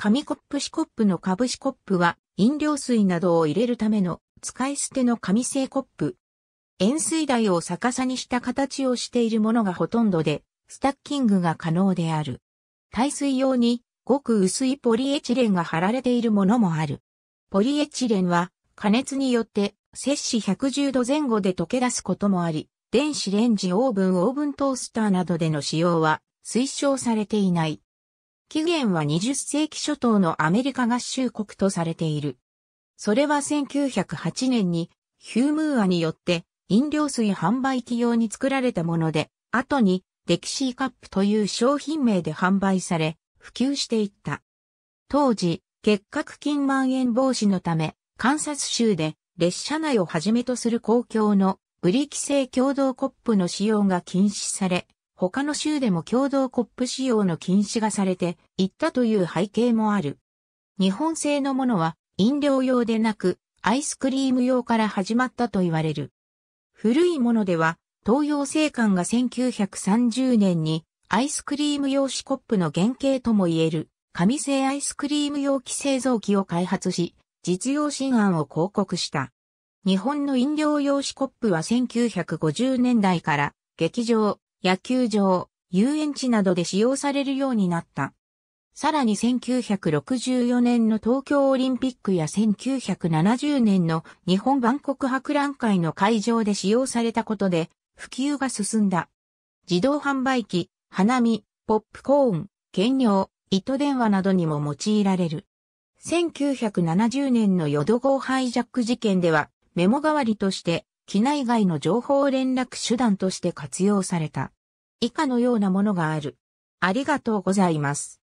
紙コップ紙コップの株式コップは飲料水などを入れるための使い捨ての紙製コップ。塩水台を逆さにした形をしているものがほとんどで、スタッキングが可能である。耐水用にごく薄いポリエチレンが貼られているものもある。ポリエチレンは加熱によって摂氏110度前後で溶け出すこともあり、電子レンジオーブンオーブントースターなどでの使用は推奨されていない。起源は20世紀初頭のアメリカ合衆国とされている。それは1908年にヒュームーアによって飲料水販売機用に作られたもので、後にデキシーカップという商品名で販売され、普及していった。当時、結核菌蔓延防止のため、カンサス州で列車内をはじめとする公共のブリ規制共同コップの使用が禁止され、他の州でも共同コップ使用の禁止がされていったという背景もある。日本製のものは飲料用でなくアイスクリーム用から始まったと言われる。古いものでは東洋製缶が1930年にアイスクリーム用紙コップの原型とも言える紙製アイスクリーム容器製造機を開発し実用新案を広告した。日本の飲料用紙コップは1950年代から劇場、野球場、遊園地などで使用されるようになった。さらに1964年の東京オリンピックや1970年の日本万国博覧会の会場で使用されたことで普及が進んだ。自動販売機、花見、ポップコーン、兼用、糸電話などにも用いられる。1970年の淀号ハイジャック事件ではメモ代わりとして機内外の情報連絡手段として活用された。以下のようなものがある。ありがとうございます。